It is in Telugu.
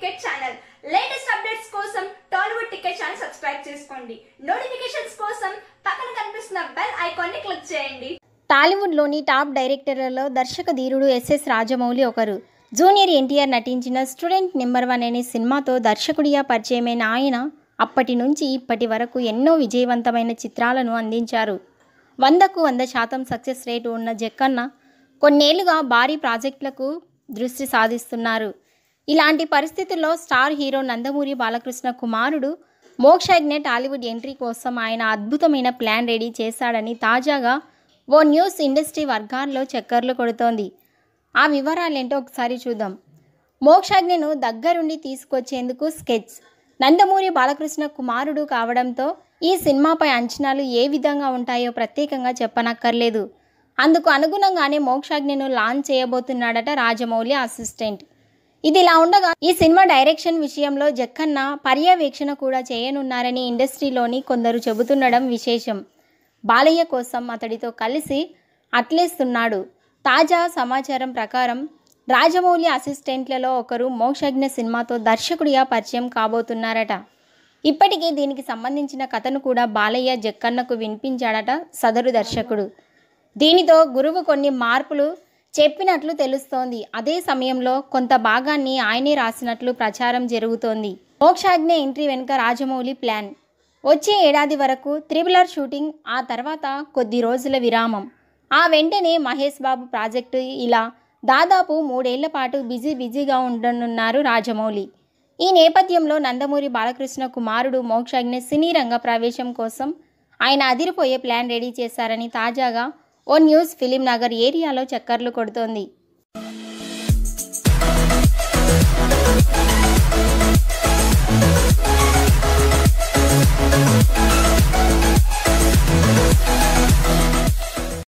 టికెట్ ఛానల్ లేటెస్ట్ అప్డేట్స్ కోసం టాలీవుడ్ టికెట్ ఛానల్ సబ్స్క్రైబ్ చేసుకోండి నోటిఫికేషన్స్ కోసం పక్కన కనిపిస్తున్న బెల్ ఐకాన్ ని క్లిక్ చేయండి టాలీవుడ్లోని టాప్ డైరెక్టర్లలో దర్శక ధీరుడు ఎస్ఎస్ రాజమౌళి ఒకరు జూనియర్ ఎన్టీఆర్ నటించిన స్టూడెంట్ నెంబర్ వన్ అనే సినిమాతో దర్శకుడిగా పరిచయమైన ఆయన అప్పటి నుంచి ఇప్పటి వరకు ఎన్నో విజయవంతమైన చిత్రాలను అందించారు వందకు వంద శాతం సక్సెస్ రేటు ఉన్న జక్కన్న కొన్నేళ్లుగా భారీ ప్రాజెక్టులకు దృష్టి సాధిస్తున్నారు ఇలాంటి పరిస్థితుల్లో స్టార్ హీరో నందమూరి బాలకృష్ణ కుమారుడు మోక్షయజ్ఞ టాలీవుడ్ ఎంట్రీ కోసం ఆయన అద్భుతమైన ప్లాన్ రెడీ చేశాడని తాజాగా ఓ న్యూస్ ఇండస్ట్రీ వర్గాల్లో చక్కర్లు కొడుతోంది ఆ వివరాలేంటో ఒకసారి చూద్దాం మోక్షాగ్నిను దగ్గరుండి తీసుకొచ్చేందుకు స్కెచ్ నందమూరి బాలకృష్ణ కుమారుడు కావడంతో ఈ సినిమాపై అంచనాలు ఏ విధంగా ఉంటాయో ప్రత్యేకంగా చెప్పనక్కర్లేదు అందుకు అనుగుణంగానే మోక్షాగ్నిను లాంచ్ చేయబోతున్నాడట రాజమౌళి అసిస్టెంట్ ఇదిలా ఉండగా ఈ సినిమా డైరెక్షన్ విషయంలో జక్కన్న పర్యవేక్షణ కూడా చేయనున్నారని ఇండస్ట్రీలోని కొందరు చెబుతుండడం విశేషం బాలయ్య కోసం అతడితో కలిసి అట్లేస్తున్నాడు తాజా సమాచారం ప్రకారం రాజమౌళి అసిస్టెంట్లలో ఒకరు మోక్షజ్ఞ సినిమాతో దర్శకుడిగా పరిచయం కాబోతున్నారట ఇప్పటికీ దీనికి సంబంధించిన కథను కూడా బాలయ్య జక్కన్నకు వినిపించాడట సదరు దర్శకుడు దీనితో గురువు కొన్ని మార్పులు చెప్పినట్లు తెలుస్తోంది అదే సమయంలో కొంత భాగాన్ని ఆయనే రాసినట్లు ప్రచారం జరుగుతోంది మోక్షాగ్నే ఎంట్రీ వెనుక రాజమౌళి ప్లాన్ వచ్చే ఏడాది వరకు త్రిబులర్ షూటింగ్ ఆ తర్వాత కొద్ది రోజుల విరామం ఆ వెంటనే మహేష్ బాబు ప్రాజెక్టు ఇలా దాదాపు మూడేళ్ల పాటు బిజీ బిజీగా ఉండనున్నారు రాజమౌళి ఈ నేపథ్యంలో నందమూరి బాలకృష్ణ కుమారుడు మోక్షాజ్ఞ సినీ రంగ ప్రవేశం కోసం ఆయన అదిరిపోయే ప్లాన్ రెడీ చేశారని తాజాగా ఓ న్యూస్ ఫిలిం నగర్ ఏరియాలో చక్కర్లు కొడుతోంది